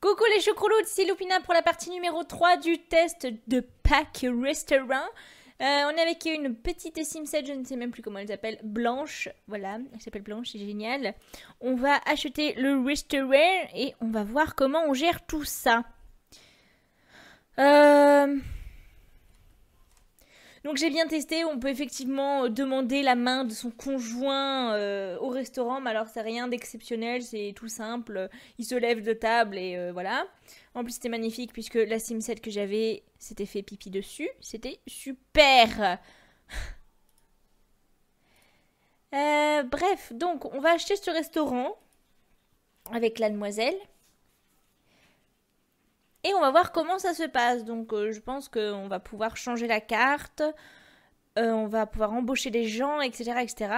Coucou les chocolots c'est Lupina pour la partie numéro 3 du test de Pack Restaurant. Euh, on est avec une petite Simset, je ne sais même plus comment elle s'appelle, Blanche. Voilà, elle s'appelle Blanche, c'est génial. On va acheter le Restaurant et on va voir comment on gère tout ça. Euh... Donc j'ai bien testé, on peut effectivement euh, demander la main de son conjoint euh, au restaurant, mais alors c'est rien d'exceptionnel, c'est tout simple. Il se lève de table et euh, voilà. En plus c'était magnifique puisque la simset que j'avais s'était fait pipi dessus, c'était super. bref, donc on va acheter ce restaurant avec la demoiselle. Et on va voir comment ça se passe. Donc euh, je pense qu'on va pouvoir changer la carte, euh, on va pouvoir embaucher des gens, etc., etc.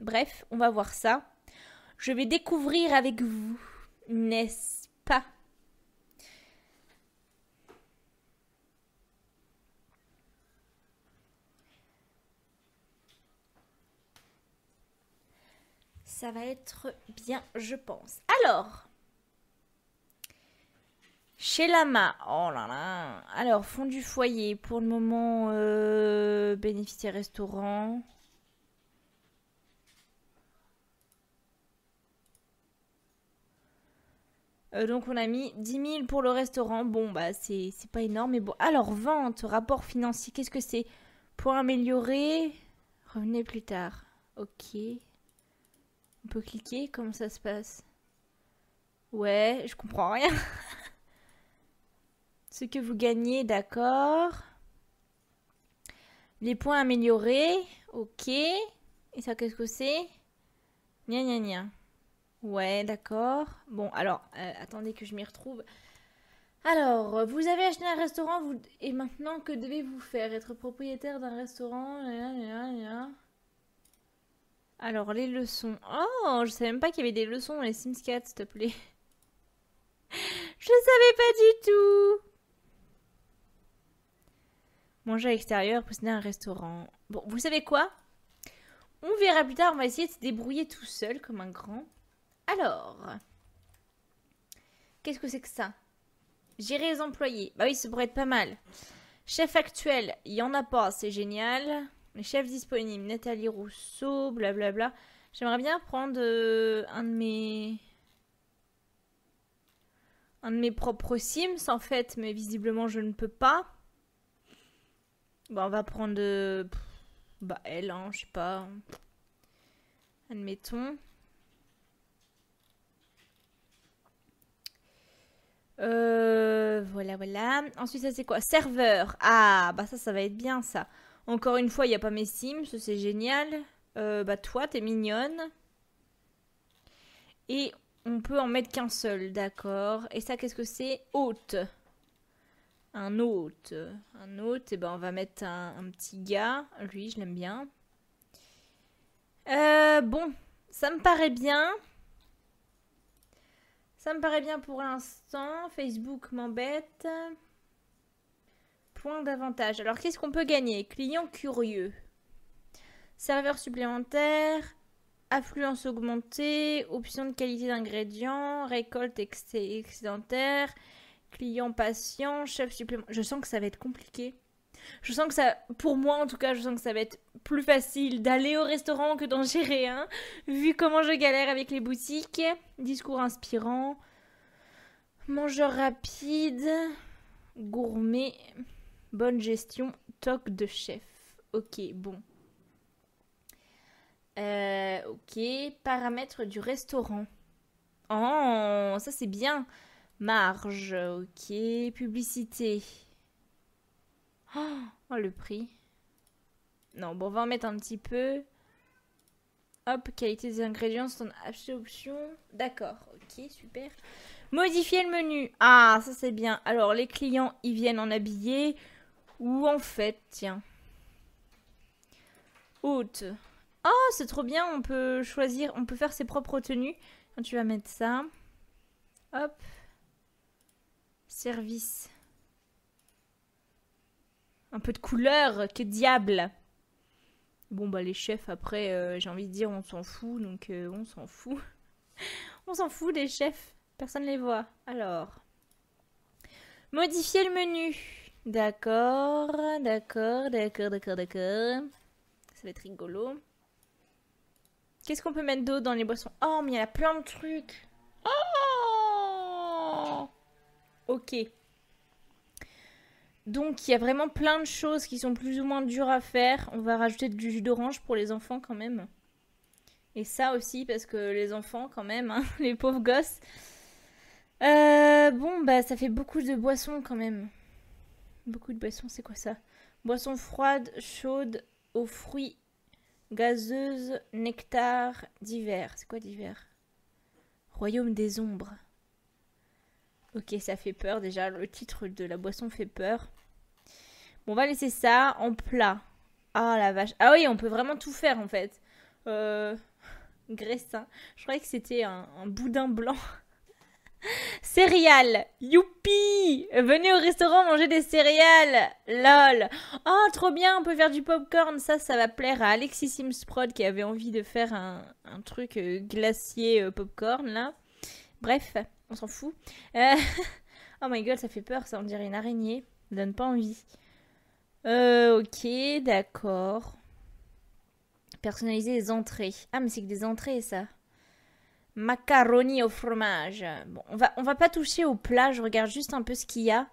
Bref, on va voir ça. Je vais découvrir avec vous, n'est-ce pas Ça va être bien, je pense. Alors, chez Lama, oh là là. Alors, fond du foyer, pour le moment, euh, bénéficiaire restaurant. Euh, donc on a mis 10 000 pour le restaurant. Bon, bah c'est pas énorme, mais bon. Alors vente, rapport financier, qu'est-ce que c'est Pour améliorer, revenez plus tard. Ok. On peut cliquer, comment ça se passe Ouais, je comprends rien. Ce que vous gagnez, d'accord. Les points améliorés, ok. Et ça, qu'est-ce que c'est Nia, nia, nia. Ouais, d'accord. Bon, alors, euh, attendez que je m'y retrouve. Alors, vous avez acheté un restaurant, vous... et maintenant, que devez-vous faire Être propriétaire d'un restaurant nia, nia, nia. Alors, les leçons. Oh, je savais même pas qu'il y avait des leçons dans les Sims 4, s'il te plaît. je savais pas du tout manger à l'extérieur, posséder un restaurant. Bon, vous savez quoi On verra plus tard, on va essayer de se débrouiller tout seul comme un grand. Alors, qu'est-ce que c'est que ça Gérer les employés. Bah oui, ça pourrait être pas mal. Chef actuel, il n'y en a pas, c'est génial. Les chefs disponibles, Nathalie Rousseau, blablabla. J'aimerais bien prendre euh, un de mes... Un de mes propres Sims, en fait, mais visiblement je ne peux pas. Bon, bah, on va prendre. Euh, bah, elle, hein, je sais pas. Admettons. Euh, voilà, voilà. Ensuite, ça c'est quoi Serveur. Ah, bah ça, ça va être bien ça. Encore une fois, il n'y a pas mes sims, c'est génial. Euh, bah toi, t'es mignonne. Et on peut en mettre qu'un seul, d'accord. Et ça, qu'est-ce que c'est Haute un hôte. Un hôte, et eh ben on va mettre un, petit gars. Lui, je l'aime bien. Euh, bon, ça me paraît bien. Ça me paraît bien pour l'instant. Facebook m'embête. Point d'avantage. Alors, qu'est-ce qu'on peut gagner Client curieux. Serveur supplémentaire. Affluence augmentée. Option de qualité d'ingrédients. Récolte excédentaire client patient, chef supplément. Je sens que ça va être compliqué. Je sens que ça, pour moi en tout cas, je sens que ça va être plus facile d'aller au restaurant que d'en gérer un, vu comment je galère avec les boutiques. Discours inspirant, mangeur rapide, gourmet, bonne gestion, toc de chef. Ok, bon. Euh, ok, paramètres du restaurant. Oh, ça c'est bien. Marge, ok. Publicité. Oh, oh, le prix. Non, bon, on va en mettre un petit peu. Hop, qualité des ingrédients, son absorption. D'accord, ok, super. Modifier le menu. Ah, ça c'est bien. Alors, les clients, ils viennent en habillé. Ou en fait, tiens. Haute. Oh, c'est trop bien, on peut choisir, on peut faire ses propres tenues. Tu vas mettre ça. Hop. Service. Un peu de couleur, que diable Bon bah les chefs après, euh, j'ai envie de dire on s'en fout, donc euh, on s'en fout. on s'en fout des chefs, personne les voit. Alors, modifier le menu. D'accord, d'accord, d'accord, d'accord, d'accord. Ça va être rigolo. Qu'est-ce qu'on peut mettre d'eau dans les boissons Oh mais il y a plein de trucs Oh ok. Donc il y a vraiment plein de choses qui sont plus ou moins dures à faire. On va rajouter du jus d'orange pour les enfants quand même. Et ça aussi parce que les enfants quand même, hein, les pauvres gosses. Euh, bon bah ça fait beaucoup de boissons quand même. Beaucoup de boissons, c'est quoi ça Boissons froides, chaudes, aux fruits, gazeuses, nectar, divers. C'est quoi divers Royaume des ombres. Ok, ça fait peur déjà. Le titre de la boisson fait peur. Bon, on va laisser ça en plat. Ah la vache. Ah oui, on peut vraiment tout faire en fait. Euh... Graissin. Hein. Je croyais que c'était un, boudin blanc. céréales. Youpi Venez au restaurant manger des céréales. Lol. Oh, trop bien, on peut faire du popcorn. Ça, ça va plaire à Alexis Simsprod qui avait envie de faire un, un truc euh, glacier euh, popcorn là. Bref on s'en fout. Euh, oh my god, ça fait peur, ça, on dirait une araignée. Ça donne pas envie. Euh, ok, d'accord. Personnaliser les entrées. Ah, mais c'est que des entrées, ça. Macaroni au fromage. Bon, on va, on va pas toucher au plat, je regarde juste un peu ce qu'il y a.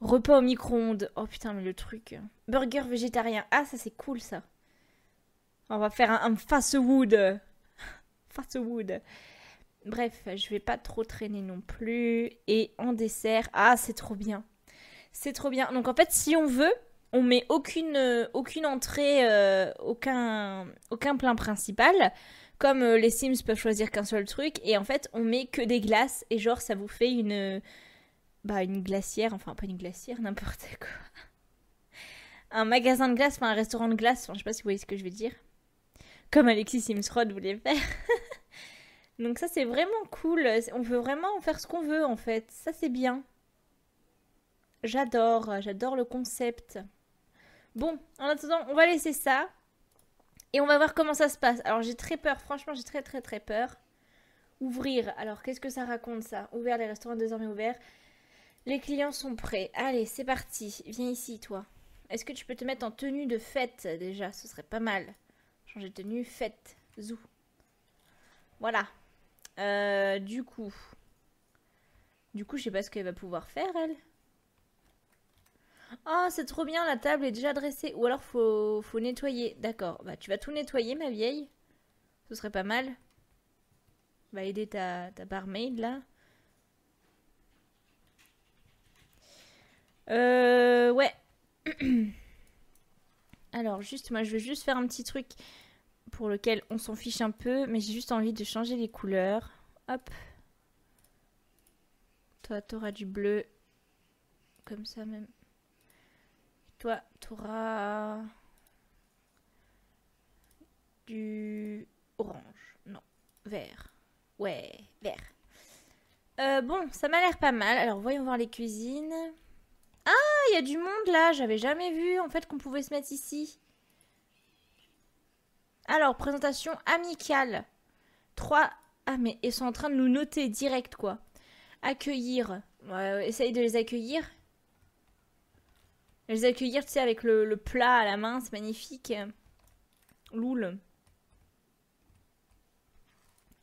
Repas au micro-ondes. Oh putain, mais le truc. Burger végétarien. Ah, ça c'est cool ça. On va faire un, un fast food. fast food. Bref, je vais pas trop traîner non plus. Et en dessert, ah, c'est trop bien. C'est trop bien. Donc en fait, si on veut, on met aucune, euh, aucune entrée, euh, aucun, aucun plein principal. Comme euh, les Sims peuvent choisir qu'un seul truc. Et en fait, on met que des glaces. Et genre, ça vous fait une, bah, une glacière. Enfin, pas une glacière, n'importe quoi. Un magasin de glace, enfin un restaurant de glace. Enfin, je sais pas si vous voyez ce que je veux dire. Comme Alexis Sims Rod voulait faire. Donc ça c'est vraiment cool, on peut vraiment faire ce qu'on veut en fait, ça c'est bien. J'adore, j'adore le concept. Bon, en attendant, on va laisser ça et on va voir comment ça se passe. Alors j'ai très peur, franchement j'ai très très très peur. Ouvrir, alors qu'est-ce que ça raconte ça Ouvert, les restaurants désormais ouverts. Les clients sont prêts. Allez, c'est parti. Viens ici, toi. Est-ce que tu peux te mettre en tenue de fête déjà Ce serait pas mal. Changer de tenue, fête, Zou. Voilà. Euh, du coup. Du coup, je sais pas ce qu'elle va pouvoir faire, elle. Ah, oh, c'est trop bien, la table est déjà dressée. Ou alors, faut, faut nettoyer. D'accord. Bah, tu vas tout nettoyer, ma vieille. Ce serait pas mal. Va aider ta, barmaid, là. Euh, ouais. Alors, juste, moi, je vais juste faire un petit truc pour lequel on s'en fiche un peu, mais j'ai juste envie de changer les couleurs. Hop. Toi, t'auras du bleu. Comme ça même. toi, t'auras du orange. Non, vert. Ouais, vert. Euh, bon, ça m'a l'air pas mal. Alors, voyons voir les cuisines. Ah, il y a du monde là. J'avais jamais vu en fait qu'on pouvait se mettre ici. Alors, présentation amicale. Trois... Ah, mais ils sont en train de nous noter direct, quoi. Accueillir. essaye de les accueillir. Les accueillir, tu sais, avec le, plat à la main, c'est magnifique. Loul.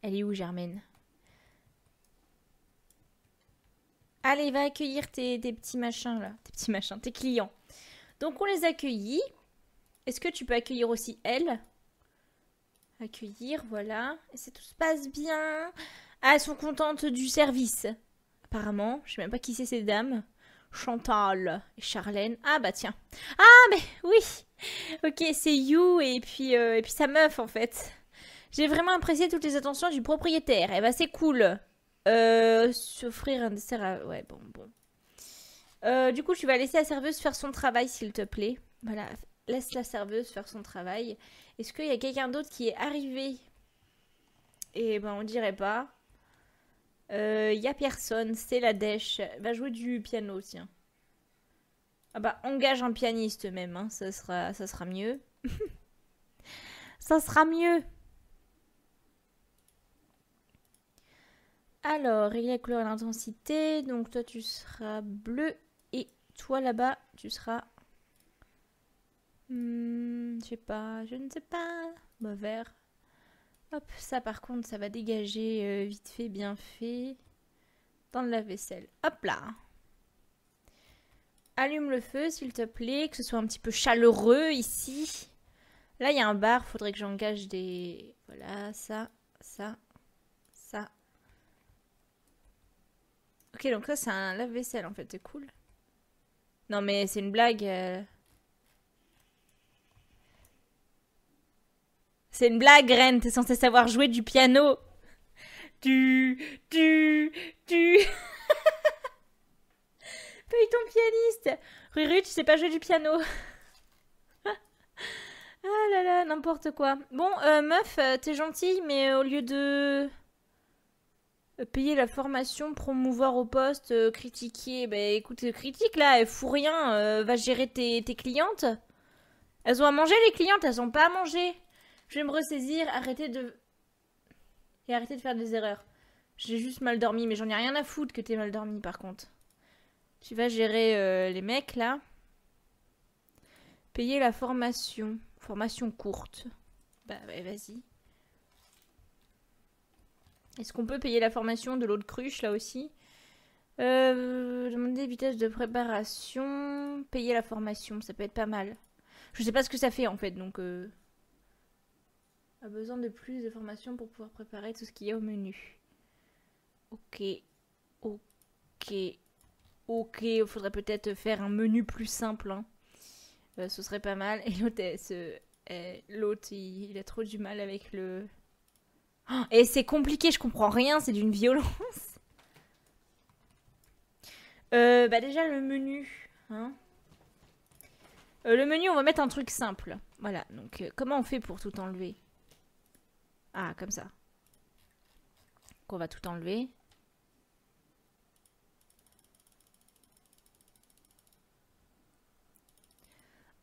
Elle est où, Germaine Allez, va accueillir tes, tes, petits machins, là. Tes petits machins, tes clients. Donc, on les accueillit. Est-ce que tu peux accueillir aussi elle Accueillir, voilà. Et si tout se passe bien. Ah, elles sont contentes du service. Apparemment, je sais même pas qui c'est ces dames. Chantal et Charlène. Ah bah tiens. Ah mais oui. Ok, c'est You et puis, euh, et puis sa meuf en fait. J'ai vraiment apprécié toutes les attentions du propriétaire. Eh bah c'est cool. Euh, s'offrir un dessert à... Ouais, bon, bon. Euh, du coup, tu vas laisser la serveuse faire son travail, s'il te plaît. Voilà, laisse la serveuse faire son travail. Est-ce qu'il y a quelqu'un d'autre qui est arrivé Et eh ben on dirait pas. Il euh, n'y a personne, c'est la dèche. Va jouer du piano, tiens. Ah bah engage un pianiste même, hein. ça, sera, ça sera mieux. ça sera mieux. Alors, régler la couleur et l'intensité. Donc toi tu seras bleu et toi là-bas tu seras Hmm, je sais pas, je ne sais pas. Bah, vert. Hop, ça par contre, ça va dégager euh, vite fait, bien fait. Dans le lave-vaisselle. Hop là. Allume le feu, s'il te plaît, que ce soit un petit peu chaleureux ici. Là, il y a un bar, faudrait que j'engage des... Voilà, ça, ça, ça. Ok, donc ça, c'est un lave-vaisselle, en fait, c'est cool. Non, mais c'est une blague. Euh. C'est une blague, Ren. T'es censé savoir jouer du piano. Tu, tu, tu. Paye ton pianiste. Ruru, tu sais pas jouer du piano. ah là là, n'importe quoi. Bon, euh, meuf, euh, t'es gentille, mais au lieu de euh, payer la formation, promouvoir au poste, critiquer. Bah écoute, critique là, elle fout rien, va gérer tes, tes, clientes. Elles ont à manger les clientes, elles ont pas à manger. Je vais me ressaisir, arrêter de... Et arrêter de faire des erreurs. J'ai juste mal dormi, mais j'en ai rien à foutre que t'aies mal dormi par contre. Tu vas gérer euh, les mecs là. Payer la formation. Formation courte. Bah, ouais, vas-y. Est-ce qu'on peut payer la formation de l'autre cruche là aussi euh, Demander vitesse de préparation. Payer la formation, ça peut être pas mal. Je sais pas ce que ça fait en fait, donc... Euh, a besoin de plus de formation pour pouvoir préparer tout ce qu'il y a au menu. Ok, ok, ok, il faudrait peut-être faire un menu plus simple. Hein. Euh, ce serait pas mal. Et l'autre, il, a trop du mal avec le... Ah, et c'est compliqué, je comprends rien, c'est d'une violence. Euh, bah déjà le menu. Hein. Euh, le menu, on va mettre un truc simple. Voilà, donc comment on fait pour tout enlever ah, comme ça. Donc on va tout enlever.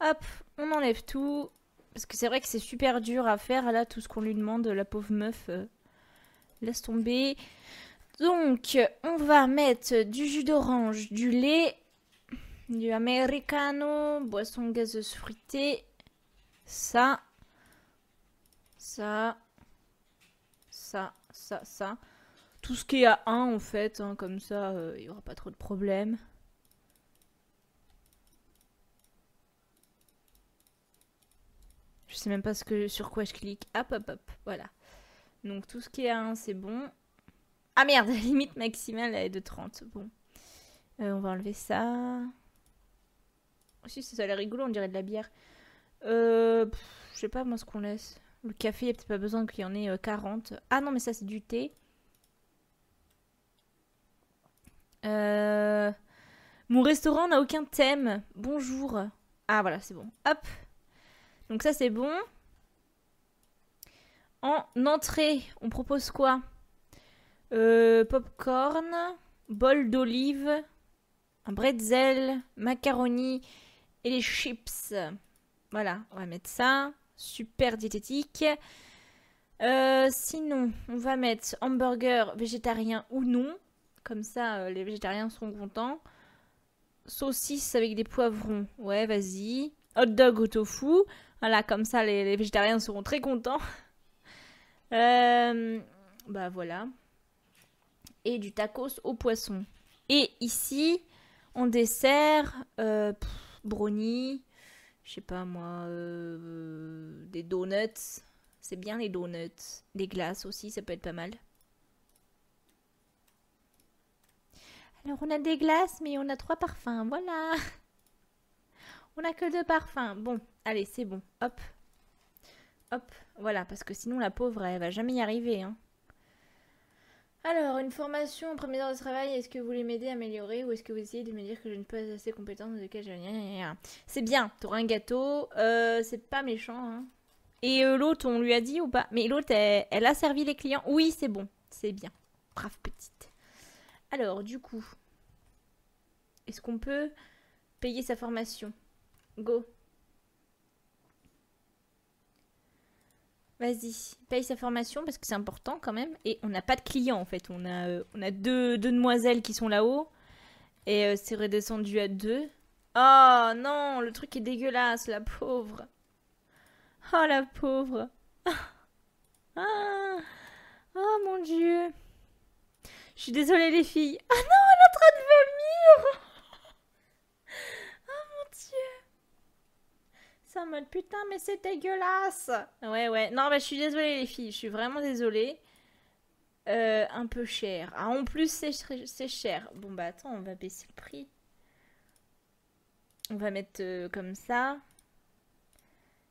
Hop, on enlève tout. Parce que c'est vrai que c'est super dur à faire, là, tout ce qu'on lui demande, la pauvre meuf. Euh, laisse tomber. Donc, on va mettre du jus d'orange, du lait, du americano, boisson gazeuse fruitée, ça, ça, ça, ça, ça. Tout ce qui est à 1 en fait, hein, comme ça euh, il n'y aura pas trop de problèmes. Je sais même pas ce que, sur quoi je clique. Hop, hop, hop, voilà. Donc tout ce qui est à 1 c'est bon. Ah merde, la limite maximale est de 30. Bon. Euh, on va enlever ça. Aussi oh, si, ça a l'air rigolo, on dirait de la bière. Euh, je sais pas moi ce qu'on laisse. Le café, il n'y a peut-être pas besoin qu'il y en ait 40. Euh, ah non, mais ça, c'est du thé. Euh, mon restaurant n'a aucun thème. Bonjour. Ah voilà, c'est bon. Hop. Donc ça, c'est bon. En entrée, on propose quoi euh, Popcorn, bol d'olive, un bretzel, macaroni et les chips. Voilà, on va mettre ça super diététique. Euh, sinon, on va mettre hamburger végétarien ou non. Comme ça, euh, les végétariens seront contents. Saucisse avec des poivrons. Ouais, vas-y. Hot dog au tofu. Voilà, comme ça, les, végétariens seront très contents. Euh, bah voilà. Et du tacos au poisson. Et ici, on dessert, brownie, je sais pas moi, euh, des donuts. C'est bien les donuts. Des glaces aussi, ça peut être pas mal. Alors on a des glaces, mais on a trois parfums, voilà. On a que deux parfums. Bon, allez, c'est bon. Hop. Hop, voilà, parce que sinon la pauvre, elle va jamais y arriver. Hein. Alors, une formation en première heure de travail, est-ce que vous voulez m'aider à améliorer ou est-ce que vous essayez de me dire que je ne suis pas assez compétente de cas j'ai C'est bien, t'auras un gâteau, euh, c'est pas méchant. Hein. Et euh, l'autre, on lui a dit ou pas Mais l'autre, elle, elle, a servi les clients. Oui, c'est bon, c'est bien. Brave petite. Alors, du coup, est-ce qu'on peut payer sa formation Go. Vas-y, paye sa formation parce que c'est important quand même. Et on n'a pas de clients en fait. On a, euh, on a deux, demoiselles qui sont là-haut. Et euh, c'est redescendu à deux. Oh non, le truc est dégueulasse, la pauvre. Oh la pauvre. ah, oh mon dieu. Je suis désolée les filles. Ah oh, non, elle est en train de vomir. en mode putain, mais c'est dégueulasse. Ouais, ouais. Non, mais je suis désolée, les filles. Je suis vraiment désolée. Euh, un peu cher. Ah, en plus, c'est cher. Bon, bah attends, on va baisser le prix. On va mettre euh, comme ça.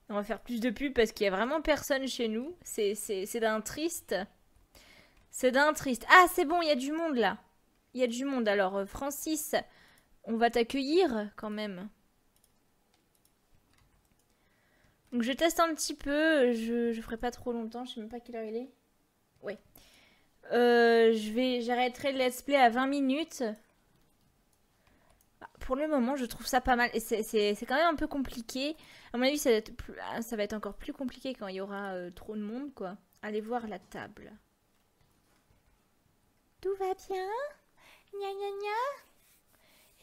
On va faire plus de pubs parce qu'il y a vraiment personne chez nous. C'est d'un triste. C'est d'un triste. Ah, c'est bon, il y a du monde là. Il y a du monde. Alors, euh, Francis, on va t'accueillir quand même. Donc je teste un petit peu, je, je ferai pas trop longtemps, je sais même pas quelle heure il est. Ouais. Euh, je vais, j'arrêterai le let's play à 20 minutes. Bah, pour le moment, je trouve ça pas mal. c'est quand même un peu compliqué. À mon avis, ça va être, ah, ça va être encore plus compliqué quand il y aura euh, trop de monde, quoi. Allez voir la table. Tout va bien Gna gna gna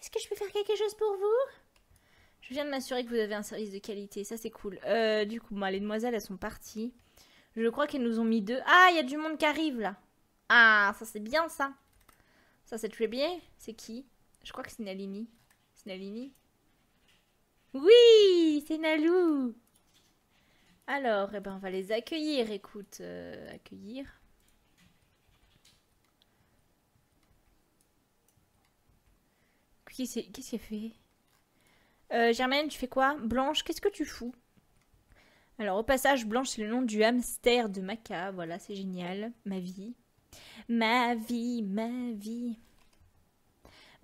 Est-ce que je peux faire quelque chose pour vous je viens de m'assurer que vous avez un service de qualité, ça c'est cool. Euh, du coup, bah, les demoiselles, elles sont parties. Je crois qu'elles nous ont mis deux. Ah, il y a du monde qui arrive là. Ah, ça c'est bien ça. Ça c'est très bien. C'est qui Je crois que c'est Nalini. C'est Nalini Oui, c'est Nalou. Alors, eh ben, on va les accueillir. Écoute, euh, accueillir. Qu'est-ce qu'il a fait euh, Germaine, tu fais quoi Blanche, qu'est-ce que tu fous Alors, au passage, Blanche, c'est le nom du hamster de Maca. Voilà, c'est génial. Ma vie. Ma vie, ma vie.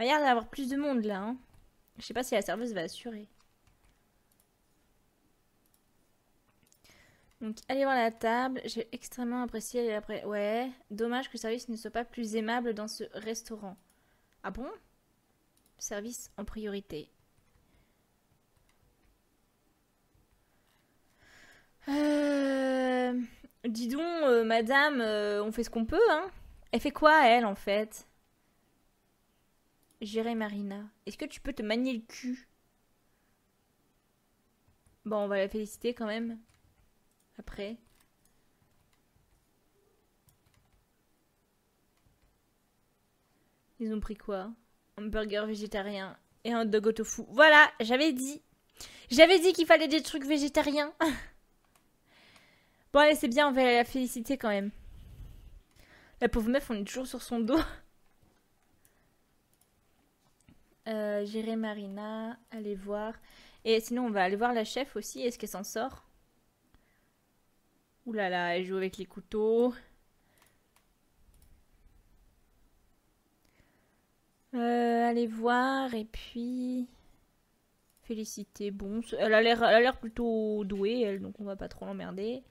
Il va y avoir plus de monde là. Hein. Je sais pas si la serveuse va assurer. Donc, allez voir la table. J'ai extrêmement apprécié. Après... Ouais, dommage que le service ne soit pas plus aimable dans ce restaurant. Ah bon Service en priorité. Euh... Dis donc, euh, madame, euh, on fait ce qu'on peut, hein Elle fait quoi, elle, en fait Gérer Marina. Est-ce que tu peux te manier le cul Bon, on va la féliciter quand même. Après. Ils ont pris quoi Un burger végétarien et un de au tofu. Voilà, j'avais dit. J'avais dit qu'il fallait des trucs végétariens. Bon, allez, c'est bien, on va la féliciter quand même. La pauvre meuf, on est toujours sur son dos. Gérer euh, Marina, allez voir. Et sinon, on va aller voir la chef aussi. Est-ce qu'elle s'en sort Ouh là là, elle joue avec les couteaux. Euh, allez voir et puis féliciter. Bon, elle a l'air, a l'air plutôt douée, elle, donc on va pas trop l'emmerder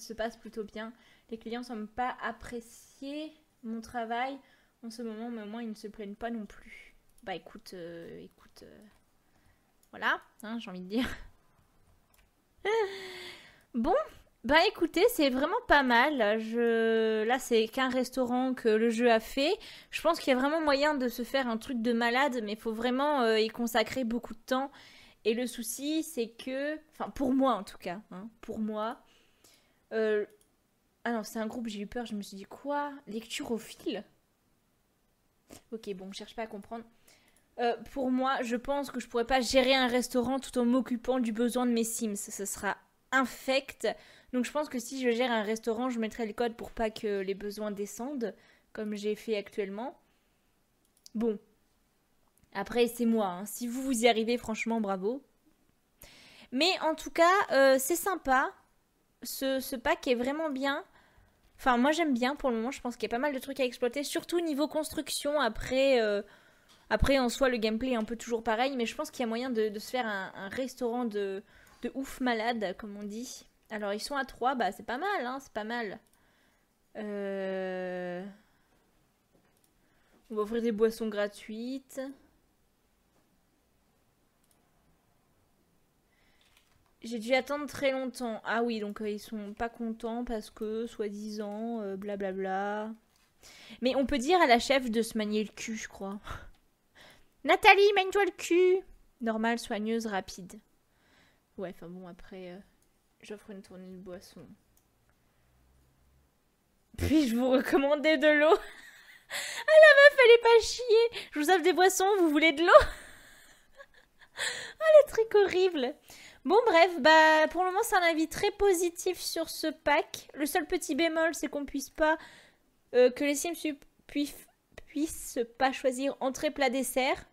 se passe plutôt bien. Les clients semblent pas apprécier mon travail en ce moment, mais au moins ils ne se plaignent pas non plus. Bah écoute, euh, écoute, euh, voilà, hein, j'ai envie de dire. bon, bah écoutez, c'est vraiment pas mal. Je... Là, c'est qu'un restaurant que le jeu a fait. Je pense qu'il y a vraiment moyen de se faire un truc de malade, mais il faut vraiment euh, y consacrer beaucoup de temps. Et le souci, c'est que, enfin pour moi en tout cas, hein, pour moi, euh... Ah non, c'est un groupe, j'ai eu peur, je me suis dit quoi Lecture au fil Ok, bon, je cherche pas à comprendre. Euh, pour moi, je pense que je pourrais pas gérer un restaurant tout en m'occupant du besoin de mes Sims. Ce sera infect. Donc je pense que si je gère un restaurant, je mettrai le code pour pas que les besoins descendent, comme j'ai fait actuellement. Bon. Après, c'est moi. Hein. Si vous vous y arrivez, franchement, bravo. Mais en tout cas, euh, c'est sympa ce, pack est vraiment bien. Enfin, moi j'aime bien pour le moment, je pense qu'il y a pas mal de trucs à exploiter, surtout niveau construction. Après, euh, après en soi, le gameplay est un peu toujours pareil, mais je pense qu'il y a moyen de, se faire un, restaurant de, ouf malade, comme on dit. Alors, ils sont à 3, bah c'est pas mal, hein, c'est pas mal. Euh, on va offrir des boissons gratuites. J'ai dû attendre très longtemps. Ah oui, donc euh, ils sont pas contents parce que, soi-disant, euh, blablabla. Mais on peut dire à la chef de se manier le cul, je crois. Nathalie, mène-toi le cul Normale, soigneuse, rapide. Ouais, enfin bon, après, euh, j'offre une tournée de boisson. Puis-je vous recommander de l'eau Ah la meuf, elle est pas chier Je vous offre des boissons, vous voulez de l'eau Ah le truc horrible Bon, bref, bah, pour le moment, c'est un avis très positif sur ce pack. Le seul petit bémol, c'est qu'on puisse pas. Euh, que les Sims puissent, puissent pas choisir entrée, plat, dessert.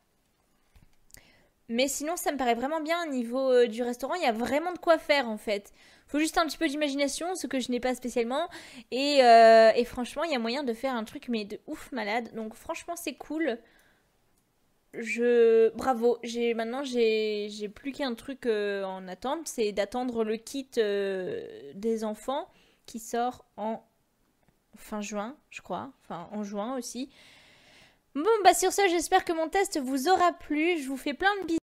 Mais sinon, ça me paraît vraiment bien au niveau euh, du restaurant. Il y a vraiment de quoi faire en fait. Faut juste un petit peu d'imagination, ce que je n'ai pas spécialement. et euh, franchement, il y a moyen de faire un truc, mais de ouf malade. Donc, franchement, c'est cool je bravo j'ai maintenant j'ai plus qu'un truc euh, en attente c'est d'attendre le kit euh, des enfants qui sort en fin juin je crois enfin en juin aussi bon bah sur ce j'espère que mon test vous aura plu je vous fais plein de bisous